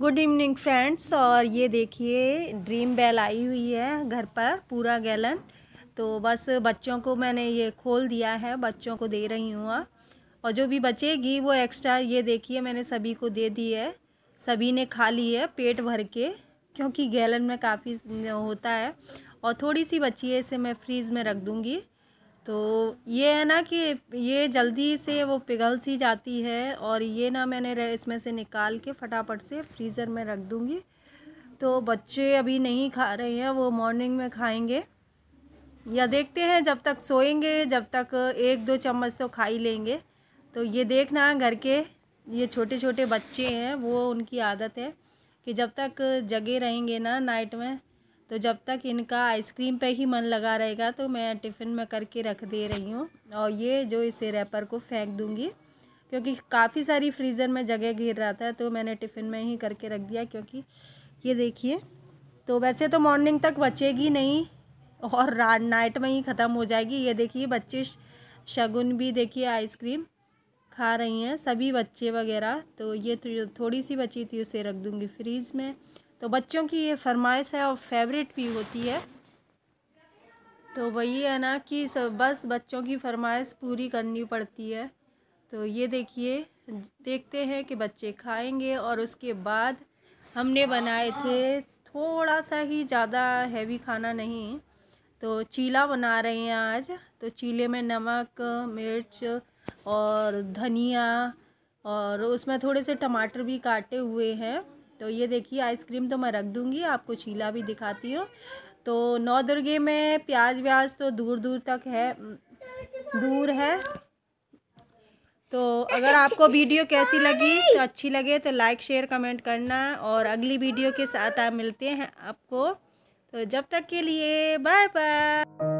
good evening friends और ये देखिए ड्रीम बेल आई हुई है घर पर पूरा गैलन तो बस बच्चों को मैंने ये खोल दिया है बच्चों को दे रही हूँ और जो भी बचेगी वो एक्स्ट्रा ये देखिए मैंने सभी को दे दी है सभी ने खा ली है पेट भर के क्योंकि गैलन में काफ़ी होता है और थोड़ी सी बची है इसे मैं फ्रीज़ में रख दूँगी तो ये है ना कि ये जल्दी से वो पिघल सी जाती है और ये ना मैंने इसमें से निकाल के फटाफट से फ्रीज़र में रख दूँगी तो बच्चे अभी नहीं खा रहे हैं वो मॉर्निंग में खाएंगे या देखते हैं जब तक सोएंगे जब तक एक दो चम्मच तो खा ही लेंगे तो ये देखना घर के ये छोटे छोटे बच्चे हैं वो उनकी आदत है कि जब तक जगे रहेंगे ना नाइट में तो जब तक इनका आइसक्रीम पे ही मन लगा रहेगा तो मैं टिफ़िन में करके रख दे रही हूँ और ये जो इसे रैपर को फेंक दूँगी क्योंकि काफ़ी सारी फ्रीज़र में जगह घिर रहा था तो मैंने टिफ़िन में ही करके रख दिया क्योंकि ये देखिए तो वैसे तो मॉर्निंग तक बचेगी नहीं और रात नाइट में ही ख़त्म हो जाएगी ये देखिए बच्चे शगुन भी देखिए आइसक्रीम खा रही हैं सभी बच्चे वगैरह तो ये थोड़ी सी बची थी उसे रख दूँगी फ्रीज़ में तो बच्चों की ये फरमाइश है और फेवरेट भी होती है तो वही है ना कि सब बस बच्चों की फरमाइश पूरी करनी पड़ती है तो ये देखिए देखते हैं कि बच्चे खाएंगे और उसके बाद हमने बनाए थे थोड़ा सा ही ज़्यादा हैवी खाना नहीं तो चीला बना रहे हैं आज तो चीले में नमक मिर्च और धनिया और उसमें थोड़े से टमाटर भी काटे हुए हैं तो ये देखिए आइसक्रीम तो मैं रख दूँगी आपको चीला भी दिखाती हूँ तो नौ दुर्गे में प्याज व्याज तो दूर दूर तक है दूर है तो अगर आपको वीडियो कैसी लगी तो अच्छी लगे तो लाइक शेयर कमेंट करना और अगली वीडियो के साथ आप मिलते हैं आपको तो जब तक के लिए बाय बाय